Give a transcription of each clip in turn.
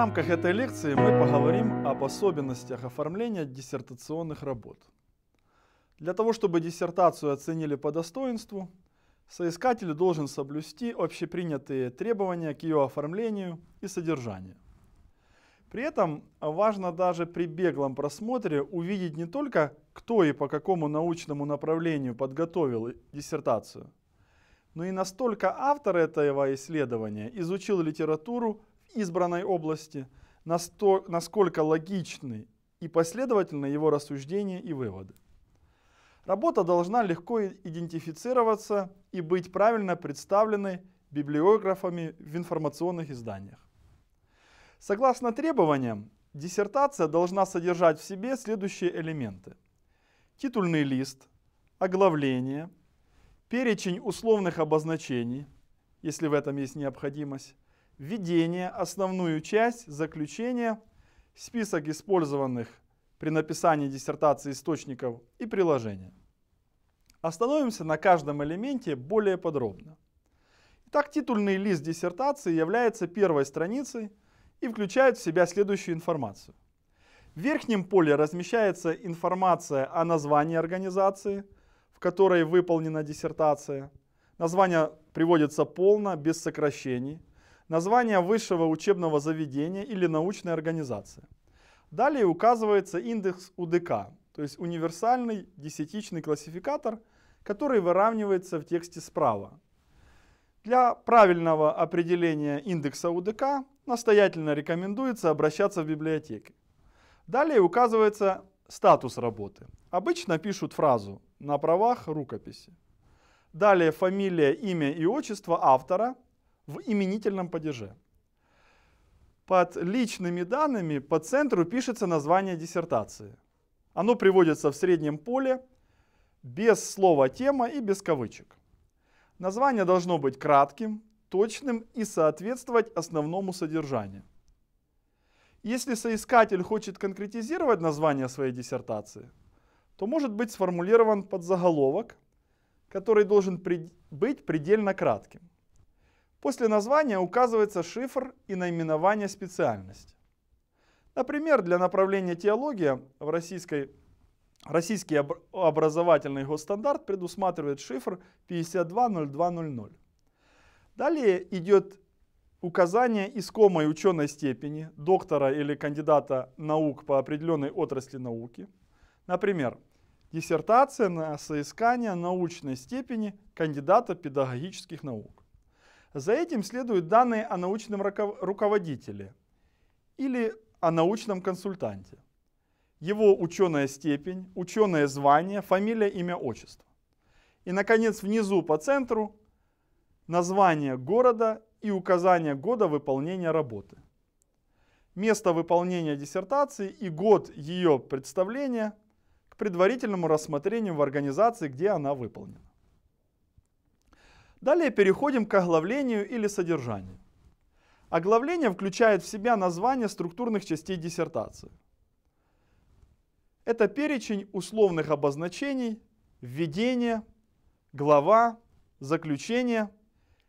рамках этой лекции мы поговорим об особенностях оформления диссертационных работ. Для того, чтобы диссертацию оценили по достоинству, соискатель должен соблюсти общепринятые требования к ее оформлению и содержанию. При этом важно даже при беглом просмотре увидеть не только, кто и по какому научному направлению подготовил диссертацию, но и настолько автор этого исследования изучил литературу избранной области, насколько логичны и последовательны его рассуждения и выводы. Работа должна легко идентифицироваться и быть правильно представленной библиографами в информационных изданиях. Согласно требованиям, диссертация должна содержать в себе следующие элементы. Титульный лист, оглавление, перечень условных обозначений, если в этом есть необходимость, введение, основную часть, заключение, список использованных при написании диссертации источников и приложения. Остановимся на каждом элементе более подробно. Итак, титульный лист диссертации является первой страницей и включает в себя следующую информацию. В верхнем поле размещается информация о названии организации, в которой выполнена диссертация. Название приводится полно, без сокращений – название высшего учебного заведения или научной организации. Далее указывается индекс УДК, то есть универсальный десятичный классификатор, который выравнивается в тексте справа. Для правильного определения индекса УДК настоятельно рекомендуется обращаться в библиотеки. Далее указывается статус работы. Обычно пишут фразу «на правах рукописи». Далее фамилия, имя и отчество автора – в именительном падеже. Под личными данными по центру пишется название диссертации. Оно приводится в среднем поле без слова «тема» и без кавычек. Название должно быть кратким, точным и соответствовать основному содержанию. Если соискатель хочет конкретизировать название своей диссертации, то может быть сформулирован подзаголовок, который должен быть предельно кратким. После названия указывается шифр и наименование специальности. Например, для направления теология в российской Российский образовательный госстандарт предусматривает шифр 520200. Далее идет указание искомой ученой степени доктора или кандидата наук по определенной отрасли науки. Например, диссертация на соискание научной степени кандидата педагогических наук. За этим следуют данные о научном руководителе или о научном консультанте. Его ученая степень, ученое звание, фамилия, имя, отчество. И, наконец, внизу по центру название города и указание года выполнения работы. Место выполнения диссертации и год ее представления к предварительному рассмотрению в организации, где она выполнена. Далее переходим к оглавлению или содержанию. Оглавление включает в себя название структурных частей диссертации. Это перечень условных обозначений, введение, глава, заключение,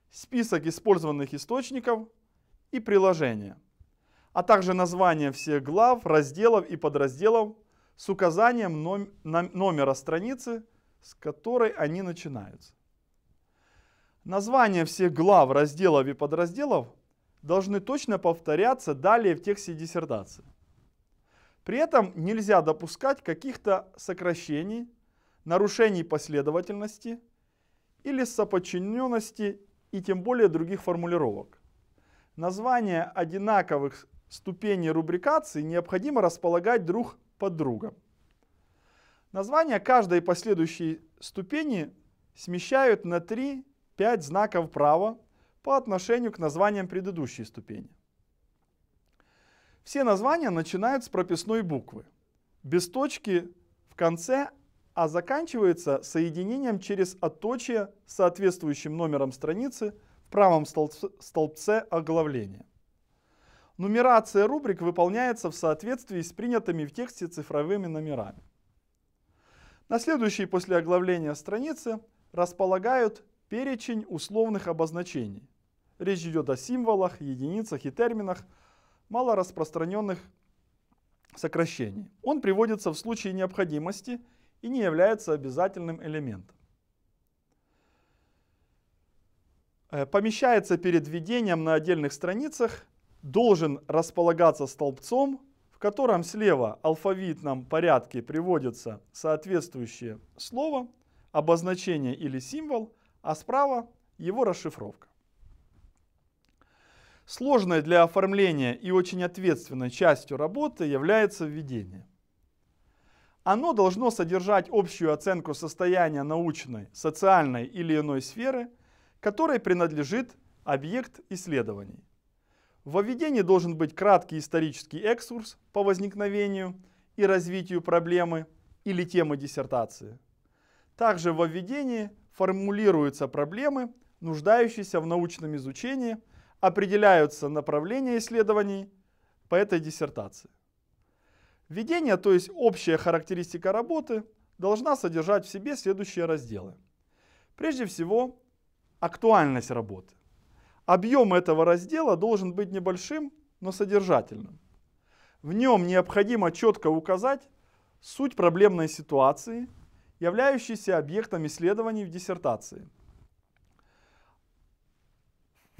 список использованных источников и приложения, а также название всех глав, разделов и подразделов с указанием номера страницы, с которой они начинаются. Названия всех глав, разделов и подразделов должны точно повторяться далее в тексте диссертации. При этом нельзя допускать каких-то сокращений, нарушений последовательности или соподчиненности и тем более других формулировок. Названия одинаковых ступеней рубрикации необходимо располагать друг под другом. Названия каждой последующей ступени смещают на три. 5 знаков права по отношению к названиям предыдущей ступени. Все названия начинают с прописной буквы, без точки в конце, а заканчивается соединением через отточие с соответствующим номером страницы в правом столбце, столбце оглавления. Нумерация рубрик выполняется в соответствии с принятыми в тексте цифровыми номерами. На следующей после оглавления страницы располагают перечень условных обозначений. Речь идет о символах, единицах и терминах, мало распространенных сокращений. Он приводится в случае необходимости и не является обязательным элементом. Э, помещается перед введением на отдельных страницах, должен располагаться столбцом, в котором слева в алфавитном порядке приводится соответствующее слово, обозначение или символ – а справа его расшифровка. Сложной для оформления и очень ответственной частью работы является введение. Оно должно содержать общую оценку состояния научной, социальной или иной сферы, которой принадлежит объект исследований. В введении должен быть краткий исторический экскурс по возникновению и развитию проблемы или темы диссертации. Также в введении формулируются проблемы, нуждающиеся в научном изучении, определяются направления исследований по этой диссертации. Введение, то есть общая характеристика работы, должна содержать в себе следующие разделы. Прежде всего, актуальность работы. Объем этого раздела должен быть небольшим, но содержательным. В нем необходимо четко указать суть проблемной ситуации – являющиеся объектом исследований в диссертации.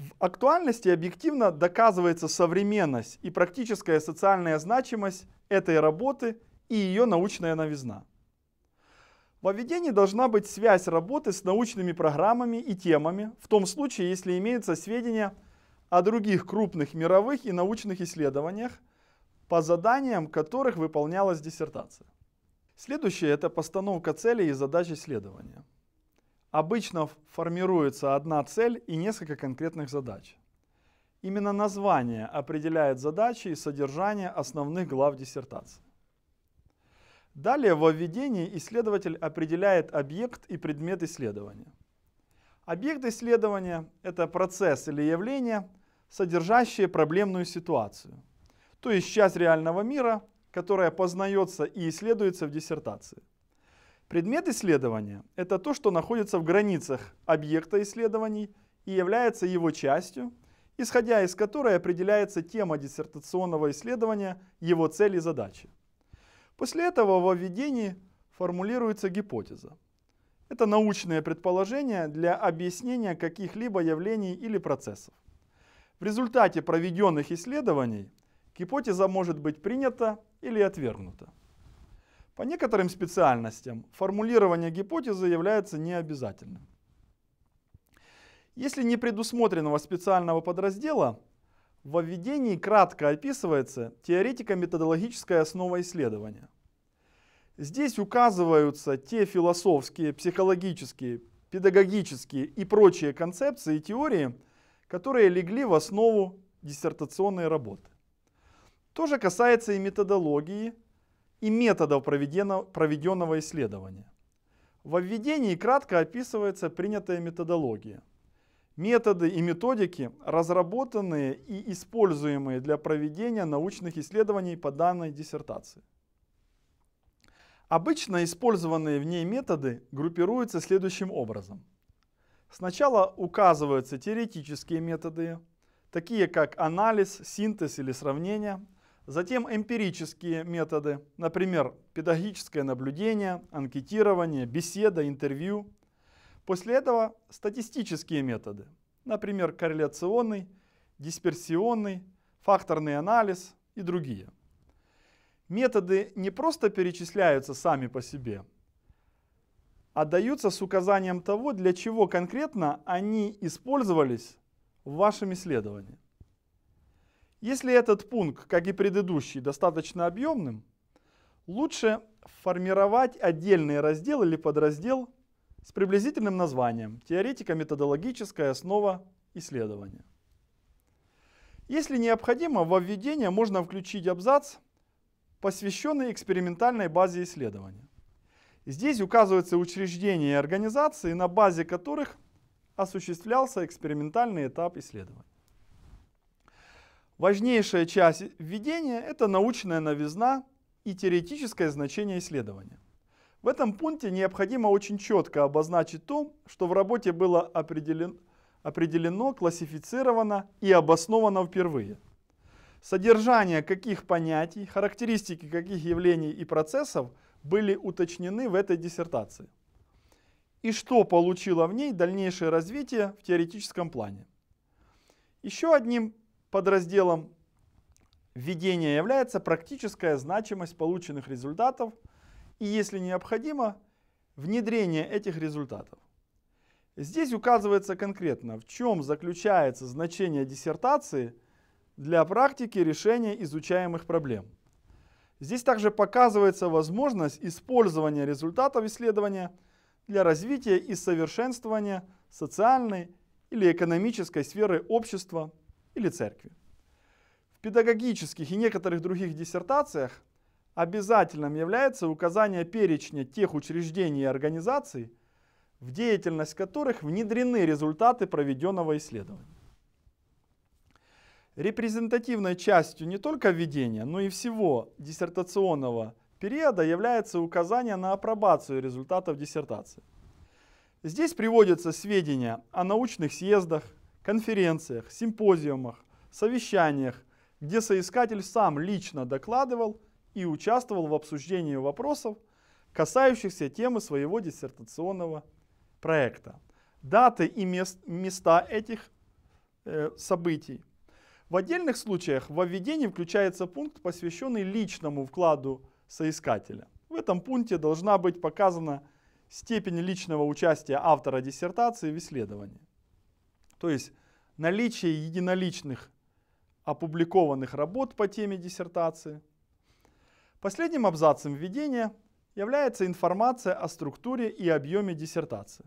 В актуальности объективно доказывается современность и практическая социальная значимость этой работы и ее научная новизна. Во введении должна быть связь работы с научными программами и темами, в том случае, если имеются сведения о других крупных мировых и научных исследованиях, по заданиям которых выполнялась диссертация. Следующее – это постановка целей и задач исследования. Обычно формируется одна цель и несколько конкретных задач. Именно название определяет задачи и содержание основных глав диссертации. Далее во введении исследователь определяет объект и предмет исследования. Объект исследования – это процесс или явление, содержащее проблемную ситуацию, то есть часть реального мира, которая познается и исследуется в диссертации. Предмет исследования – это то, что находится в границах объекта исследований и является его частью, исходя из которой определяется тема диссертационного исследования, его цели и задачи. После этого во введении формулируется гипотеза. Это научное предположение для объяснения каких-либо явлений или процессов. В результате проведенных исследований гипотеза может быть принята или отвергнуто. По некоторым специальностям формулирование гипотезы является необязательным. Если не предусмотренного специального подраздела, во введении кратко описывается теоретико-методологическая основа исследования. Здесь указываются те философские, психологические, педагогические и прочие концепции и теории, которые легли в основу диссертационной работы. Тоже касается и методологии, и методов проведенного исследования. Во введении кратко описывается принятая методология. Методы и методики, разработанные и используемые для проведения научных исследований по данной диссертации. Обычно использованные в ней методы группируются следующим образом. Сначала указываются теоретические методы, такие как анализ, синтез или сравнение, Затем эмпирические методы, например, педагогическое наблюдение, анкетирование, беседа, интервью. После этого статистические методы, например, корреляционный, дисперсионный, факторный анализ и другие. Методы не просто перечисляются сами по себе, а даются с указанием того, для чего конкретно они использовались в вашем исследовании. Если этот пункт, как и предыдущий, достаточно объемным, лучше формировать отдельный раздел или подраздел с приблизительным названием «Теоретико-методологическая основа исследования». Если необходимо, во введение можно включить абзац, посвященный экспериментальной базе исследования. Здесь указываются учреждения и организации, на базе которых осуществлялся экспериментальный этап исследования. Важнейшая часть введения – это научная новизна и теоретическое значение исследования. В этом пункте необходимо очень четко обозначить то, что в работе было определено, определено классифицировано и обосновано впервые. Содержание каких понятий, характеристики каких явлений и процессов были уточнены в этой диссертации. И что получило в ней дальнейшее развитие в теоретическом плане. Еще одним подразделом введения является практическая значимость полученных результатов и, если необходимо, внедрение этих результатов. Здесь указывается конкретно, в чем заключается значение диссертации для практики решения изучаемых проблем. Здесь также показывается возможность использования результатов исследования для развития и совершенствования социальной или экономической сферы общества, или церкви. В педагогических и некоторых других диссертациях обязательным является указание перечня тех учреждений и организаций, в деятельность которых внедрены результаты проведенного исследования. Репрезентативной частью не только введения, но и всего диссертационного периода является указание на апробацию результатов диссертации. Здесь приводятся сведения о научных съездах, конференциях, симпозиумах, совещаниях, где соискатель сам лично докладывал и участвовал в обсуждении вопросов, касающихся темы своего диссертационного проекта. Даты и мест, места этих э, событий. В отдельных случаях в введении включается пункт, посвященный личному вкладу соискателя. В этом пункте должна быть показана степень личного участия автора диссертации в исследовании. То есть наличие единоличных опубликованных работ по теме диссертации. Последним абзацем введения является информация о структуре и объеме диссертации.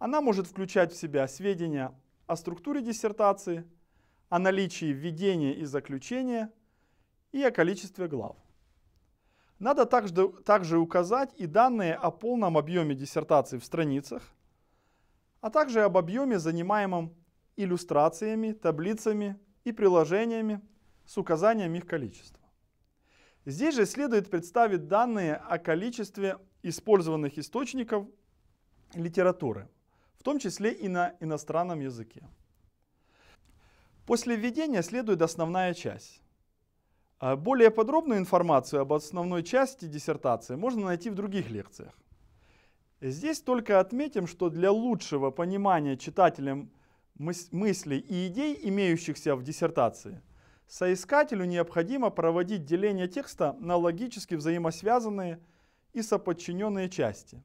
Она может включать в себя сведения о структуре диссертации, о наличии введения и заключения и о количестве глав. Надо также, также указать и данные о полном объеме диссертации в страницах – а также об объеме, занимаемом иллюстрациями, таблицами и приложениями с указанием их количества. Здесь же следует представить данные о количестве использованных источников литературы, в том числе и на иностранном языке. После введения следует основная часть. А более подробную информацию об основной части диссертации можно найти в других лекциях. Здесь только отметим, что для лучшего понимания читателям мыслей и идей, имеющихся в диссертации, соискателю необходимо проводить деление текста на логически взаимосвязанные и соподчиненные части,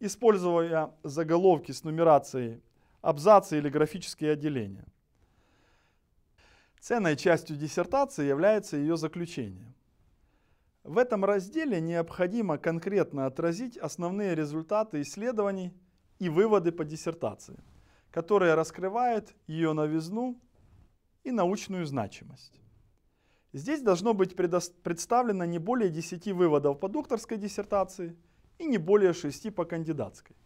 используя заголовки с нумерацией, абзацы или графические отделения. Ценной частью диссертации является ее заключение. В этом разделе необходимо конкретно отразить основные результаты исследований и выводы по диссертации, которые раскрывают ее новизну и научную значимость. Здесь должно быть представлено не более 10 выводов по докторской диссертации и не более 6 по кандидатской.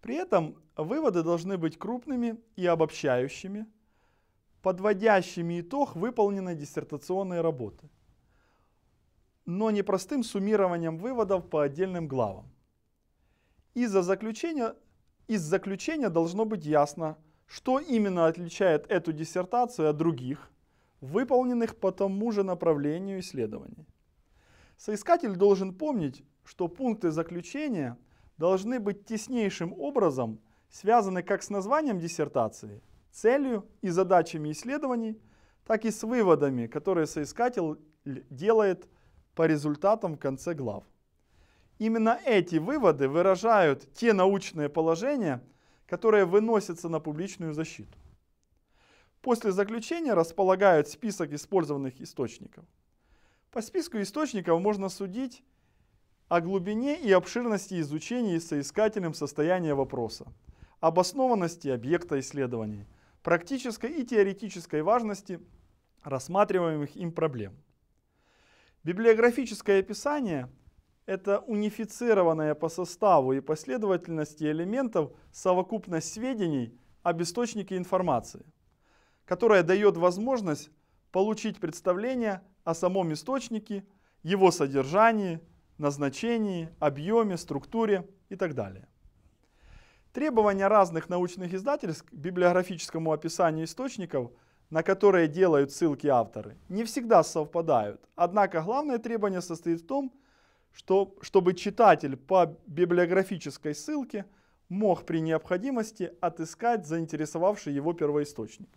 При этом выводы должны быть крупными и обобщающими, подводящими итог выполненной диссертационной работы – но не простым суммированием выводов по отдельным главам. Из-за заключения, из заключения должно быть ясно, что именно отличает эту диссертацию от других, выполненных по тому же направлению исследований. Соискатель должен помнить, что пункты заключения должны быть теснейшим образом связаны как с названием диссертации, целью и задачами исследований, так и с выводами, которые соискатель делает – по результатам в конце глав. Именно эти выводы выражают те научные положения, которые выносятся на публичную защиту. После заключения располагают список использованных источников. По списку источников можно судить о глубине и обширности изучения соискателем состояния вопроса, обоснованности объекта исследований, практической и теоретической важности рассматриваемых им проблем. Библиографическое описание – это унифицированное по составу и последовательности элементов совокупность сведений об источнике информации, которая дает возможность получить представление о самом источнике, его содержании, назначении, объеме, структуре и так далее. Требования разных научных издательств к библиографическому описанию источников – на которые делают ссылки авторы, не всегда совпадают. Однако главное требование состоит в том, что, чтобы читатель по библиографической ссылке мог при необходимости отыскать заинтересовавший его первоисточник.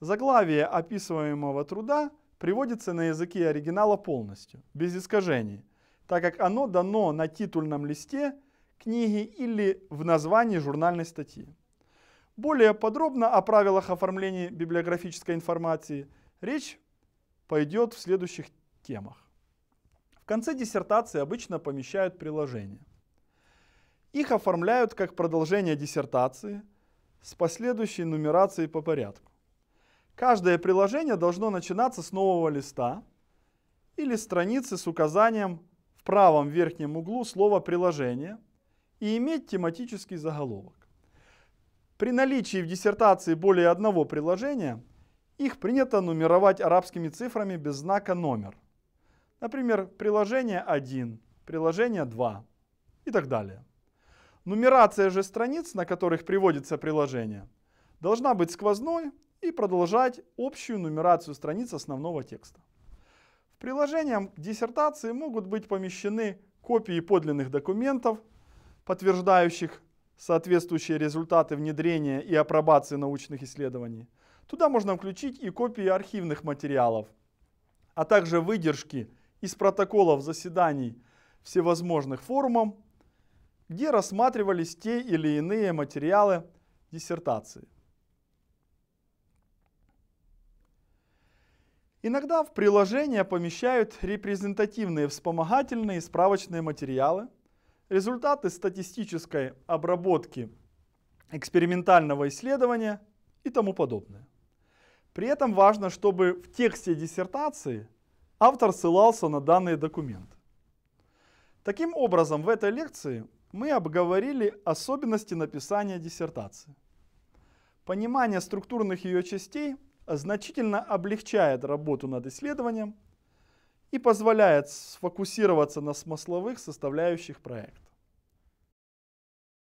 Заглавие описываемого труда приводится на языке оригинала полностью, без искажений, так как оно дано на титульном листе книги или в названии журнальной статьи. Более подробно о правилах оформления библиографической информации речь пойдет в следующих темах. В конце диссертации обычно помещают приложения. Их оформляют как продолжение диссертации с последующей нумерацией по порядку. Каждое приложение должно начинаться с нового листа или страницы с указанием в правом верхнем углу слова «приложение» и иметь тематический заголовок. При наличии в диссертации более одного приложения их принято нумеровать арабскими цифрами без знака номер. Например, приложение 1, приложение 2 и так далее. Нумерация же страниц, на которых приводится приложение, должна быть сквозной и продолжать общую нумерацию страниц основного текста. В приложениях к диссертации могут быть помещены копии подлинных документов, подтверждающих соответствующие результаты внедрения и апробации научных исследований. Туда можно включить и копии архивных материалов, а также выдержки из протоколов заседаний всевозможных форумов, где рассматривались те или иные материалы диссертации. Иногда в приложение помещают репрезентативные вспомогательные справочные материалы – результаты статистической обработки экспериментального исследования и тому подобное. При этом важно, чтобы в тексте диссертации автор ссылался на данные документы. Таким образом, в этой лекции мы обговорили особенности написания диссертации. Понимание структурных ее частей значительно облегчает работу над исследованием и позволяет сфокусироваться на смысловых составляющих проекта.